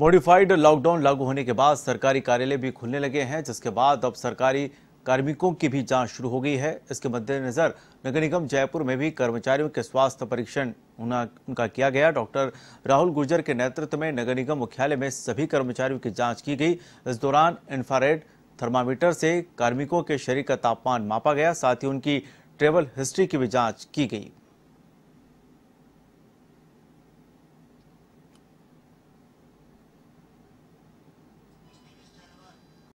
modified lockdown लागू होने के बाद सरकारी कार्यालय भी खुलने लगे हैं जिसके बाद अब सरकारी कार्मिकों की भी जांच शुरू हो गई है इसके मद्देनजर नगर निगम जयपुर में भी कर्मचारियों के स्वास्थ्य परीक्षण उनका किया गया डॉक्टर राहुल गुर्जर के नेतृत्व में नगर निगम मुख्यालय में सभी कर्मचारियों की जांच की गई इस दौरान इंफ्रारेड थर्मामीटर से कार्मिकों के शरीर का तापमान मापा गया साथ ही उनकी ट्रेवल हिस्ट्री की भी जाँच की गई